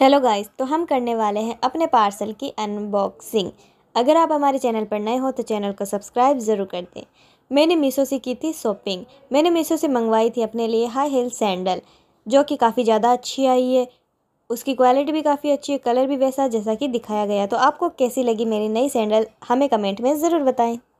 hello guys तो हम करने वाले हैं अपने पार्सल की अनबॉक्सिंग अगर आप हमारे चैनल पर नए हो तो चैनल को सब्सक्राइब ज़रूर कर दें मैंने मीशो से की थी शॉपिंग मैंने मीशो से मंगवाई थी अपने लिए हाई हील सैंडल जो कि काफ़ी ज़्यादा अच्छी आई है उसकी क्वालिटी भी काफ़ी अच्छी है कलर भी वैसा जैसा कि दिखाया गया तो आपको कैसी लगी मेरी नई सैंडल हमें कमेंट में ज़रूर बताएँ